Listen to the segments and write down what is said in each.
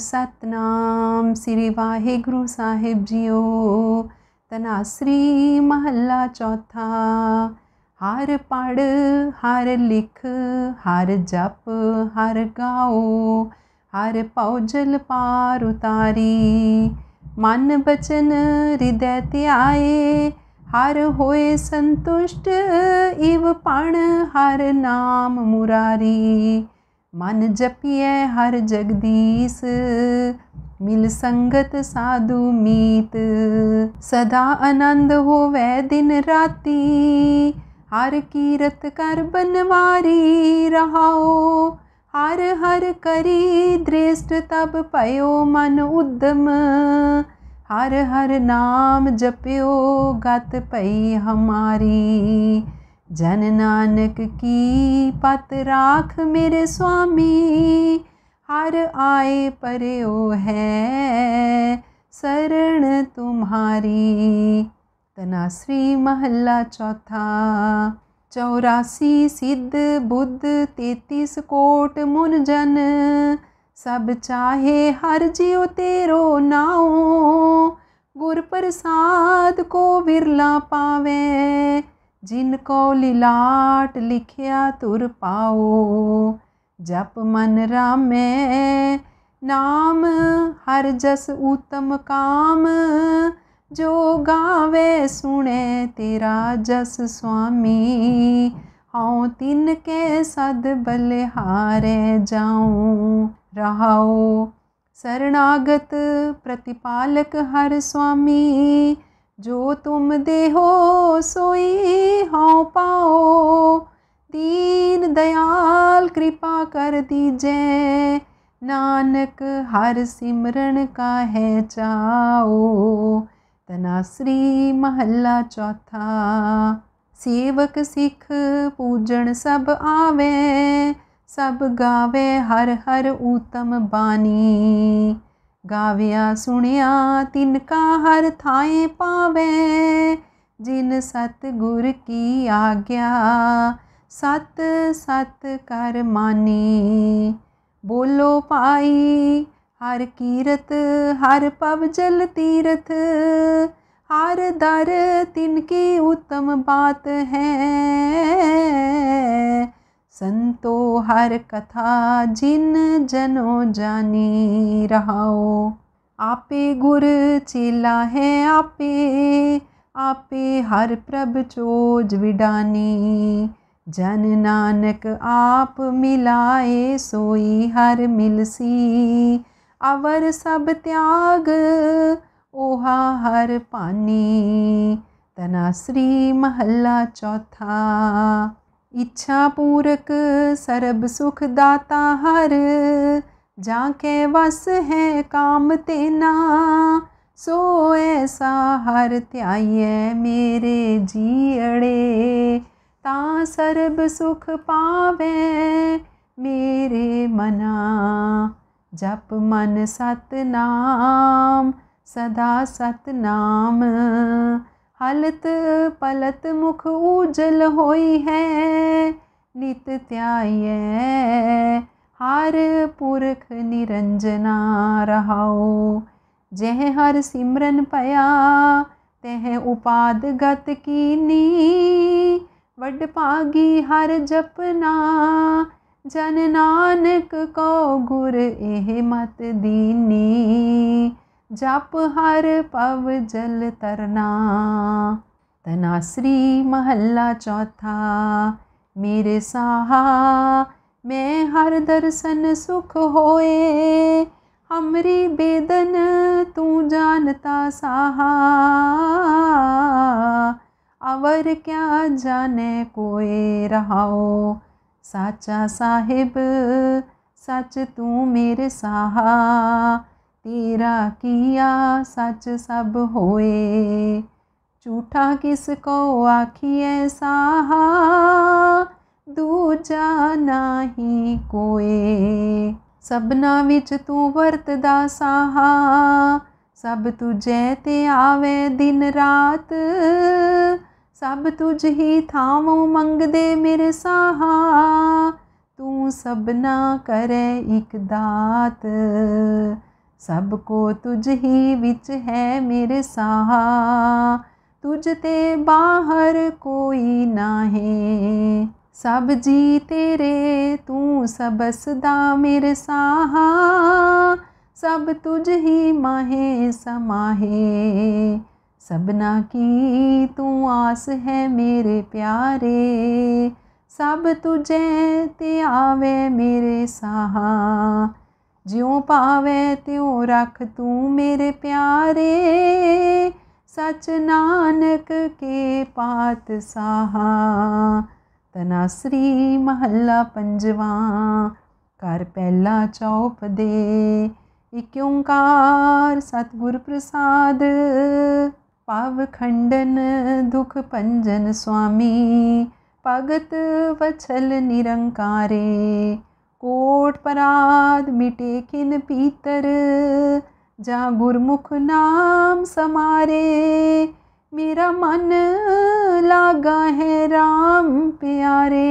ਸਤਨਾਮ ਸ੍ਰੀ ਵਾਹਿਗੁਰੂ ਸਾਹਿਬ ਜੀਓ ਤਨਾਸਰੀ ਮਹੱਲਾ ਚੌਥਾ ਹਰ ਪੜ ਹਰ ਲਿਖ ਹਰ ਜਪ ਹਰ ਗਾਓ ਹਰ ਪਉ ਜਲ ਪਾਰ ਉਤਾਰੀ ਮਨ ਬਚਨ ਹਿਰਦੈ ਧਿਆਏ हर होए संतुष्ट इव पण हर नाम मुरारी ਮਨ ਜਪੀਐ ਹਰ ਜਗਦੀਸ ਮਿਲ ਸੰਗਤ ਸਾਧੂ ਮੀਤ ਸਦਾ ਆਨੰਦ ਹੋਵੇ ਦਿਨ ਰਾਤੀ ਹਰ ਕੀਰਤ ਕਰ ਬਨਵਾਰੀ ਰਹਾਓ ਹਰ ਹਰ ਕਰੀ ਦ੍ਰਿਸ਼ਟ ਤਬ ਪਇਓ ਮਨ ਉਦਮ ਹਰ ਹਰ ਨਾਮ ਜਪਿਓ ਗਤ ਪਈ ਹਮਾਰੀ जन नानक की पत राख मेरे स्वामी हर आए पर ओ है शरण तुम्हारी तनाश्री महला चौथा चौरासी सिद्ध बुद्ध तेतीस कोट मुन जन सब चाहे हर जियो तेरो नाओ गुर प्रसाद को बिरला पावे जिनको लिलाट लिखिया तुर पाओ जप मन रामे नाम हर जस उत्तम काम जो गावे सुने तेरा जस स्वामी हूँ तिन के सद बलिहारे जाऊँ रहाओ शरणागत प्रतिपालक हर स्वामी जो तुम देहो सोई हौ पाओ दीन दयाल कृपा कर दीजय नानक हर सिमरन का है चाओ तनाश्री महला चौथा सेवक सिख पूजन सब आवे सब गावे हर हर उत्तम बानी ਗਾਵਿਆ ਸੁਣਿਆ ਤਿਨ ਕਾ ਹਰ ਥਾਏ ਪਾਵੇ ਜਿਨ ਸਤ ਗੁਰ ਕੀ ਆਗਿਆ ਸਤ ਸਤ ਕਰ ਮਾਨੀ ਬੋਲੋ ਪਾਈ ਹਰ ਕੀਰਤ ਹਰ ਪਵ ਜਲ ਤੀਰਥ हर दर तिनकी उत्तम बात है संतो हर कथा जिन जनो जानी रहाओ आपे गुर चेला है आपे आपे हर प्रभ चोज विडानी जन नानक आप मिलाए सोई हर मिलसी अवर सब त्याग ओहा हर पानी तना श्री महला चौथा इच्छा पूरक सर्ब सुख दाता हर जाके वस है काम तेना सो ऐसा हर त्याये मेरे जियड़े ता सर्ब सुख पावे मेरे मना जप मन सतनाम सदा सतनाम ਹਲਤ ਪਲਤ ਮੁਖ ਉਜਲ ਹੋਈ ਹੈ ਨਿਤ ਧਿਆਈਐ ਹਰ ਪੁਰਖ ਨਿਰੰਜਨਾ ਰਹਾਉ ਜਹ ਹਰ ਸਿਮਰਨ ਪਿਆ ਤਹ ਉਪਾਦ ਗਤ ਕੀਨੀ ਵੱਡ ਭਾਗੀ ਹਰ ਜਪਨਾ ਜਨ ਨਾਨਕ ਕੋ ਗੁਰ ਇਹ ਮਤ ਦੀਨੀ जप हर पव जल तरना धनाश्री महल्ला चौथा मेरे साहा मैं हर दर्शन सुख होए हमरी बेदन तू जानता साहा अवर क्या जाने कोए रहाओ साचा साहिब सच तू मेरे साहा ਤੇਰਾ ਕੀਆ ਸੱਚ ਸਭ ਹੋਏ ਝੂਠਾ ਕਿਸ ਕੋ ਆਖੀਐ ਸਾਹਾ ਦੂਜਾ ਨਹੀਂ ਕੋਏ ਸਭਨਾ ਵਿੱਚ ਤੂੰ ਵਰਤਦਾ ਸਾਹਾ ਸਭ ਤੁਝੇ ਤੇ ਆਵੇ ਦਿਨ ਰਾਤ ਸਭ ਤੁਝ ਹੀ ਥਾਵੋ ਮੰਗਦੇ ਮੇਰੇ ਸਾਹਾ ਤੂੰ ਸਭਨਾ ਕਰੇ ਇਕ ਦਾਤ सब को तुझ ही विच है मेरे सहा तुझ ते बाहर कोई ना है सब जी तेरे तू सबसदा मेरे साहा सब तुझ ही माहे समाहे सबना की तू आस है मेरे प्यारे सब तुझे ते आवे मेरे सहा ਜਿਉ ਪਾਵੇ ਤਿਉ ਰੱਖ ਤੂੰ ਮੇਰੇ ਪਿਆਰੇ ਸਚ ਨਾਨਕ ਕੇ ਪਾਤ ਸਾਹਾ ਤਨਾ ਸ੍ਰੀ ਮਹੱਲਾ ਪੰਜਵਾ ਕਰ ਪਹਿਲਾ ਚੌਪ ਦੇ ਇਕ ਓੰਕਾਰ ਸਤਿਗੁਰ ਪ੍ਰਸਾਦ ਪਾਵ ਖੰਡਨ ਦੁਖ ਭੰਜਨ ਸੁਆਮੀ ਭਗਤ ਵਛਲ ਨਿਰੰਕਾਰੇ कोट पराध मिटे किन पीतर जा गुरमुख नाम समारे मेरा मन लागा है राम प्यारे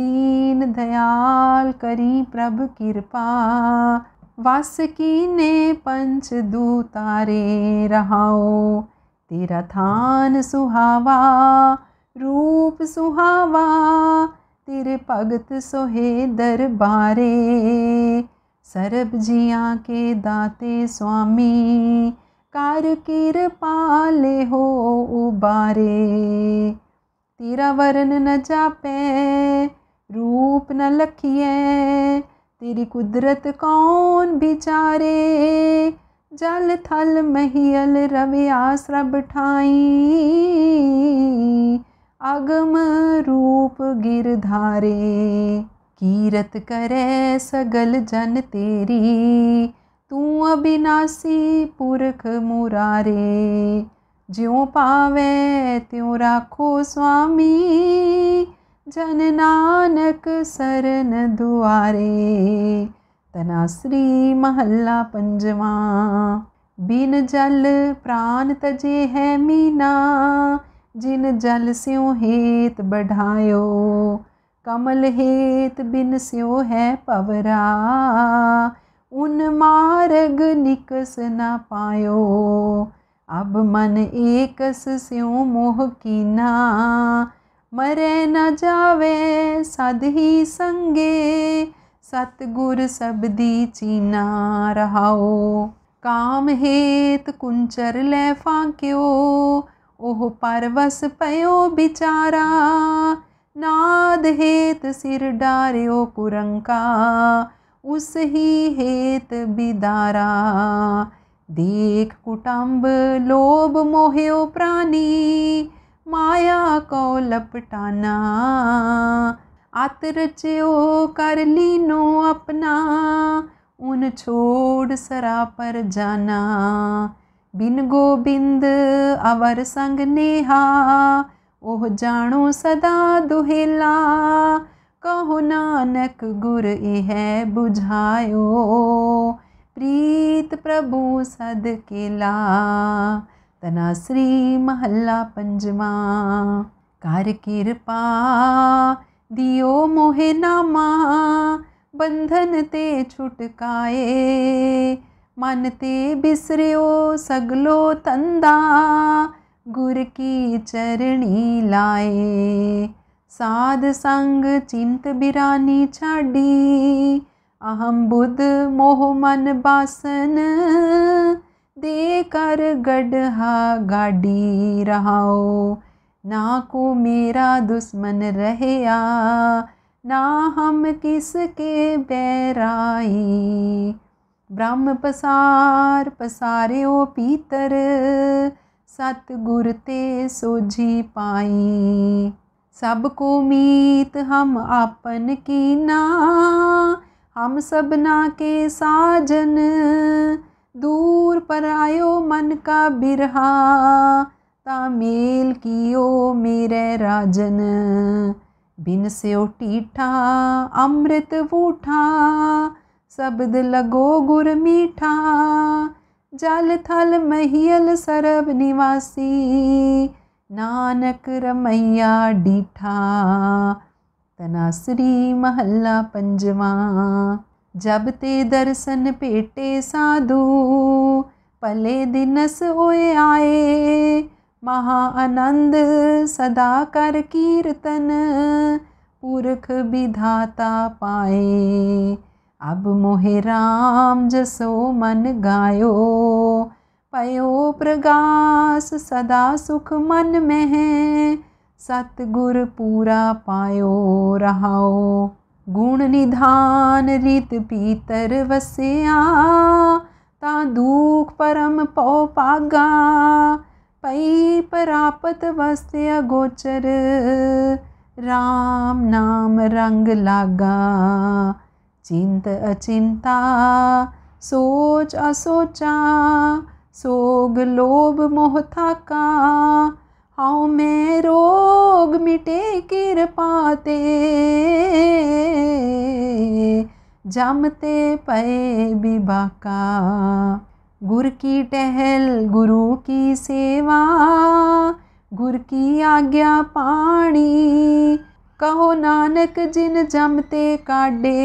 दीन दयाल करी प्रभु कृपा वासकी ने पंच दू तारे रहाओ तेरा थान सुहावा रूप सुहावा तेरे भगत सोहे दरबारे सरब जिया के दाते स्वामी कर किर पाले हो उबारे तेरा वरन न जापे रूप न लखिए तेरी कुदरत कौन बिचारे जल थल महियल रवे आस रब अगम रूप गिरधारे कीरत करे सगल जन तेरी तू अविनाशी पुरख मुरारे ज्यों पावे त्यों राखो स्वामी जन नानक सरन दुआरे तना श्री महल्ला पंजवा बिन जल प्राण तजे है मीना जिन जल स्यों हेत बढ़ायो कमल हेत बिन स्यो है पवरा उन मारग निकस न पायो अब मन एकस स्यों मोह कीना मरे न जावे सद ही संगे सतगुर सब दी चीना रहाओ काम हेत कुंचर ले फाक्यो ओह पारवस पयो बिचारा नाद हेत सिर डार्यो कुरंका उस ही हेत बिदारा देख कुटुंब लोभ मोह्यो प्राणी माया को लपटाना आत रचयो कर लीनो अपना उन छोड़ सरा पर जाना बिन गोबिंद अवर संग नेहा ओह जानो सदा दुहेला कहो नानक गुर इह बुझायो प्रीत प्रभु सद केला तना श्री महला पंजमा कर कृपा दियो मोहे नामा बंधन ते छुटकाए मनते ते बिसरियो सगलो तंदा गुर की चरणी लाए साध संग चिंत बिरानी छाडी अहम बुद्ध मोह मन बासन दे कर गढ़हा गाडी रहाओ ना को मेरा दुश्मन रहया ना हम किसके बैराई ब्रह्म पसार पसारियो पीतर सतगुर ते सोझी पाई सब को मीत हम आपन की ना हम सबना के साजन दूर पर आयो मन का बिरहा तामेल कियो मेरे राजन बिन से ओ टीठा अमृत वूठा शब्द लगो गुर मीठा जल थल महियल सरब निवासी नानक रमैया डीठा तनासरी महला पंजवा जब ते दर्शन पेटे साधु पले दिनस ओए आए महा आनंद सदा कर कीर्तन पुरख विधाता पाए अब मोहे राम जसो मन गायो पयो प्रगास सदा सुख मन में है सतगुर पूरा पायो रहाओ गुण निधान रीत पीतर वसिया ता दुख परम पौ पागा पई परापत वस्ते अगोचर राम नाम रंग लागा चिंत अचिंता सोच असोचा सोग लोभ मोह थाका हाउ मैं रोग मिटे कृपा ते जमते पए बिबाका गुर की टहल गुरु की सेवा गुर की आज्ञा पाणी कहो नानक जिन जमते काडे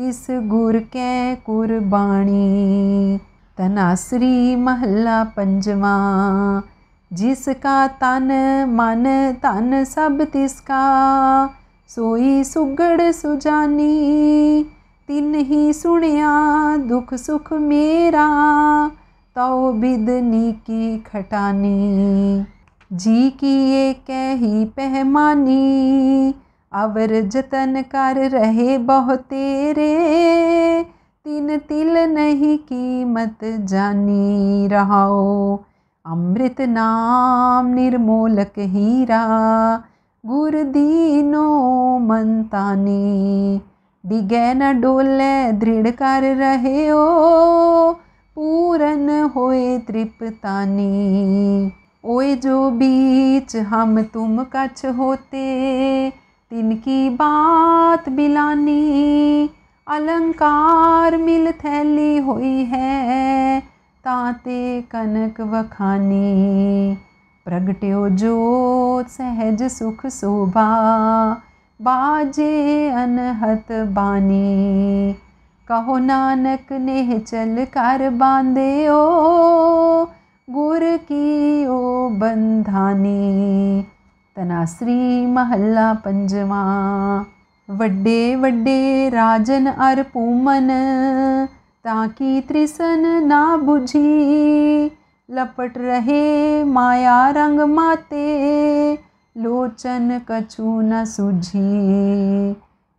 तिस गुर कै कुर्बानी तनासरी महला पंजवा जिसका तन मन धन सब तिसका सोई सुगड़ सुजानी तिन ही सुनिया दुख सुख मेरा तो बिद नीकी खटानी जी की ये कही पहमानी अवर जतन कर रहे बहुतेरे तीन तिल नहीं कीमत जानी रहाओ अमृत नाम निर्मोलक हीरा गुर दीनो मंतानी डिगे न डोले दृढ़ कर रहे हो पूरन होए तृपतानी ओए जो बीच हम तुम कछ होते तिनकी बात बिलानी अलंकार मिल थैली हुई है ताते कनक वखानी प्रगट्यो जो सहज सुख शोभा बाजे अनहत बानी कहो नानक नेह चल कर बांधे ओ गुर की ओ बंधाने तनासरी महला पंजवा ਵੱਡੇ ਵੱਡੇ ਰਾਜਨ ਅਰ ਪੂਮਨ ਤਾਂ ਕੀ ਤ੍ਰਿਸਨ ਨਾ 부ਝੀ ਲਪਟ ਰਹੇ ਮਾਇਆ ਰੰਗ ਮਾਤੇ ਲੋਚਨ ਕਛੂ ਨ ਸੁਝੀ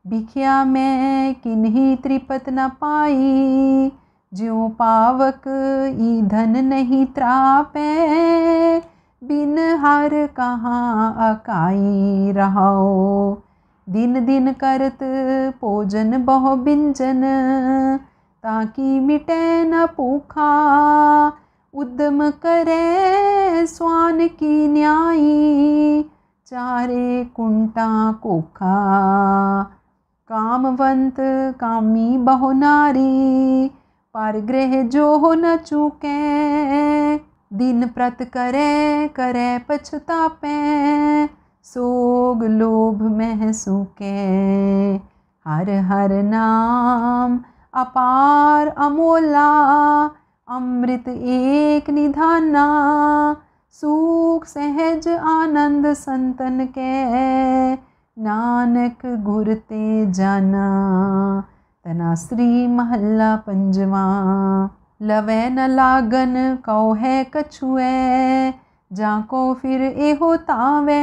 ਬਿਖਿਆ ਮੈਂ ਕਿਨਹੀ ਤ੍ਰਿਪਤ ਨ ਪਾਈ ज्यों पावक ईधन नहीं त्रापे बिन हर कहाँ अकाई रहो दिन दिन करत भोजन बहु बिंजन ताकि मिटे न भूखा उद्यम करे स्वान की न्याई चारे कुंटा कोखा कामवंत कामी बहु नारी पर पारग्रह जो हो न चूके दिन प्रत करे करे पछतापे सोग लोभ मह सूके हर हर नाम अपार अमोला अमृत एक निधाना सुख सहज आनंद संतन के नानक गुरते जाना तनासरी महल्ला पंजवा लवै न लागन कौ है कछुए को फिर एहो तावे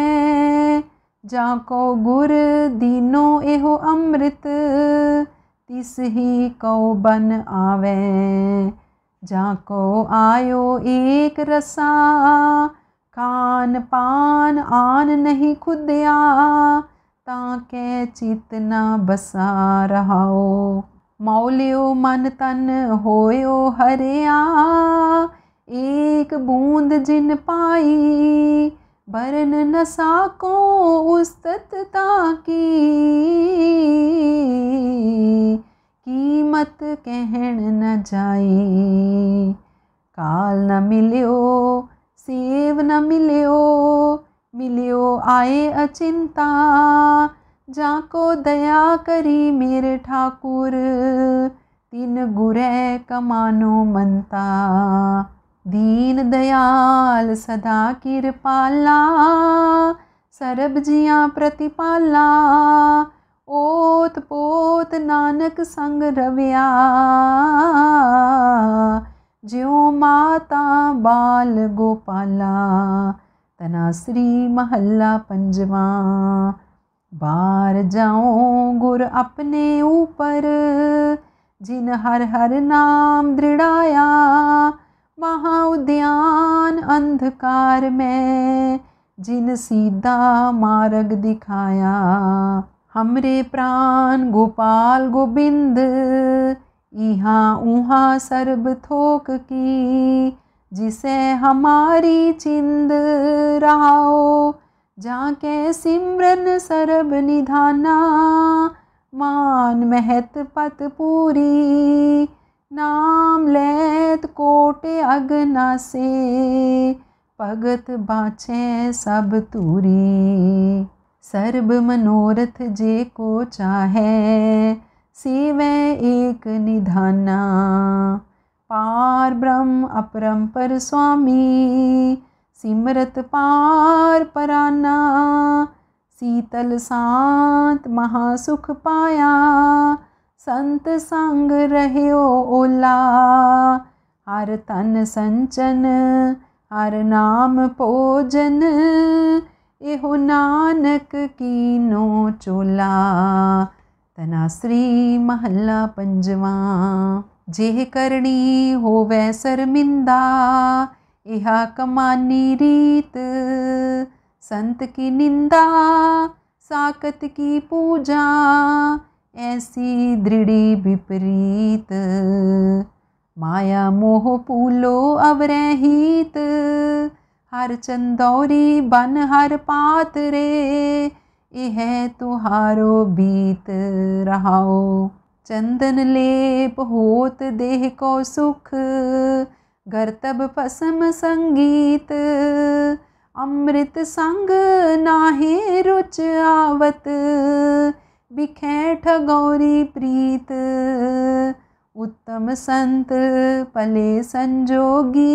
जाको गुर दीनो एहो अमृत तिस ही कौ बन आवे जाको आयो एक रसा खान पान आन नहीं खुदया ताके चित ना बसा रहाओ मौलियो मन तन होयो हरिया एक बूंद जिन पाई बरन न साको उस्तता की कीमत कहण न जाई काल न मिलियो सेव न मिलियो आए अचिंता जाको दया करी मेरे ठाकुर तीन गुरय कमानो मनता दीन दयाल सदा किरपाला सरब जिया प्रतिपाला ओत पोत नानक संग रविया ज्यों माता बाल गोपाला तनासरी महल्ला पंजवा बार जाओ गुर अपने ऊपर जिन हर हर नाम दृढ़ाया महा उद्यान अंधकार में जिन सीधा मार्ग दिखाया हमरे प्राण गोपाल गोबिंद इहाँ ऊहाँ सर्ब थोक की जिसे हमारी चिंद रहाओ जाके सिमरन सरब निधाना मान महत पत पूरी नाम लैत कोटे अगना से भगत बाछे सब तूरी सर्ब मनोरथ जे को चाहे सेवे एक निधाना पार ब्रह्म अपरम पर स्वामी सिमरत पार पराना शीतल शांत महासुख पाया संत संग रहे ओला हर तन संचन हर नाम भोजन एहो नानक कीनो चोला तना श्री महला पंजवा जेह करनी होवे शर्मिंदा इहा कमानी रीत संत की निंदा साकत की पूजा ऐसी दृढ़ी विपरीत माया मोह पूलो अवरहित हर चंदौरी बन हर पात रे यह तुहारो बीत रहाओ चंदन लेप होत देह को सुख गर्तब पसम संगीत अमृत संग नाहे रुच आवत बिखेठ गौरी प्रीत उत्तम संत पले संजोगी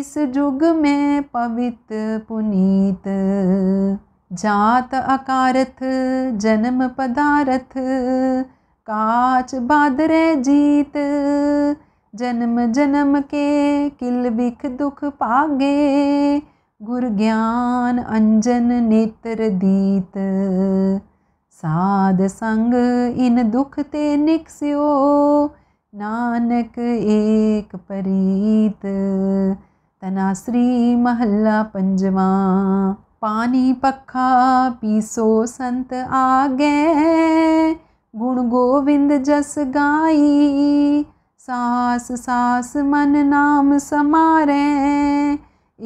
इस जुग में पवित पुनीत जात अकारथ जन्म पदारथ कांच बादरे जीत जन्म जन्म के किल बिख दुख पागे गुर ज्ञान अंजन नेत्र दीत साध संग इन दुख ते निकस्यो नानक एक परीत तना श्री महला पंजवा पानी पखा पीसो संत आ आगे गुण गोविंद जस गाई सास सास मन नाम समारे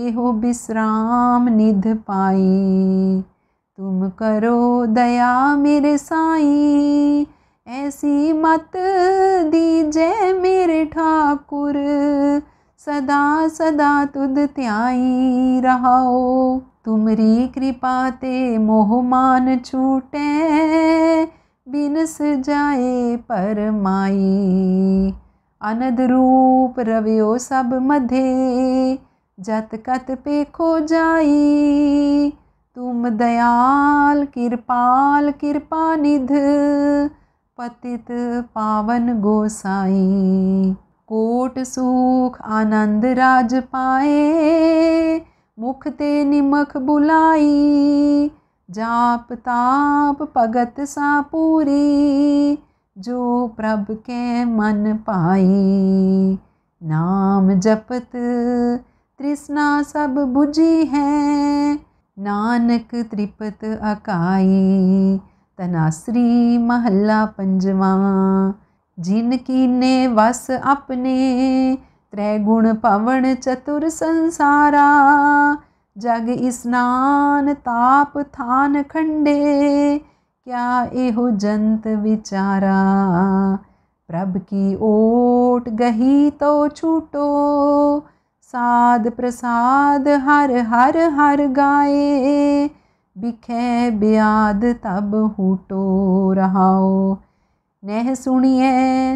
एहो विश्राम निध पाई तुम करो दया मेरे साई ऐसी मत दीजे मेरे ठाकुर सदा सदा तुद त्याई रहाओ तुमरी कृपा ते मोह मान छूटे बिनस जाए परमाई आनंद रूप रवियो सब मधे जत कत पे खो जाई तुम दयाल कृपाल कृपा निध पतित पावन गोसाई कोट सुख आनंद राज पाए मुख ते निमख बुलाई जाप ताप भगत सा पूरी जो प्रभ के मन पाई नाम जपत तृष्णा सब बुझी है नानक त्रिपत अकाई तनाश्री महला पंजवा जिनकी ने वस अपने त्रैगुण पवन चतुर संसारा जग स्नान ताप थान खंडे क्या एहो जंत विचारा प्रभ की ओट गही तो छूटो साद प्रसाद हर हर हर गाए बिखे ब्याद तब हूटो रहाओ नह सुनिए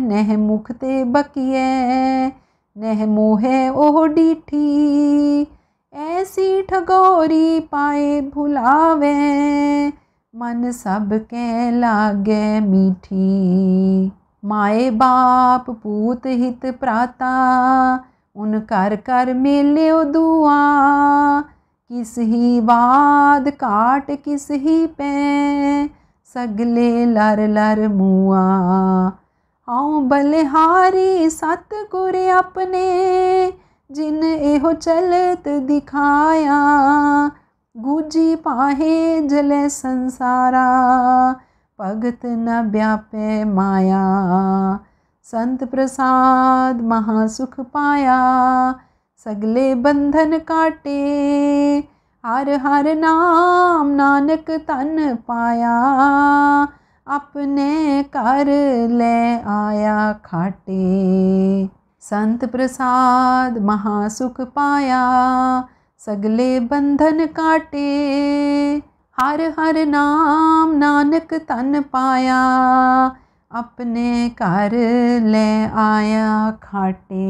नह मुख ते बकिए नह मोहे ओह डीठी ऐसी ठगोरी पाए भुलावे मन सब के लागे मीठी माए बाप पूत हित प्राता उन कर कर मेले दुआ किस ही वाद काट किस ही पे सगले लर लर मुआ आओ बलिहारी सतगुर अपने जिन एहो चलत दिखाया गुजी पाहे जल संसारा भगत न व्यापे माया संत प्रसाद महासुख पाया सगले बंधन काटे हर हर नाम नानक तन पाया अपने कर ले आया खाटे संत प्रसाद महासुख पाया सगले बंधन काटे हर हर नाम नानक तन पाया अपने घर ले आया खाटे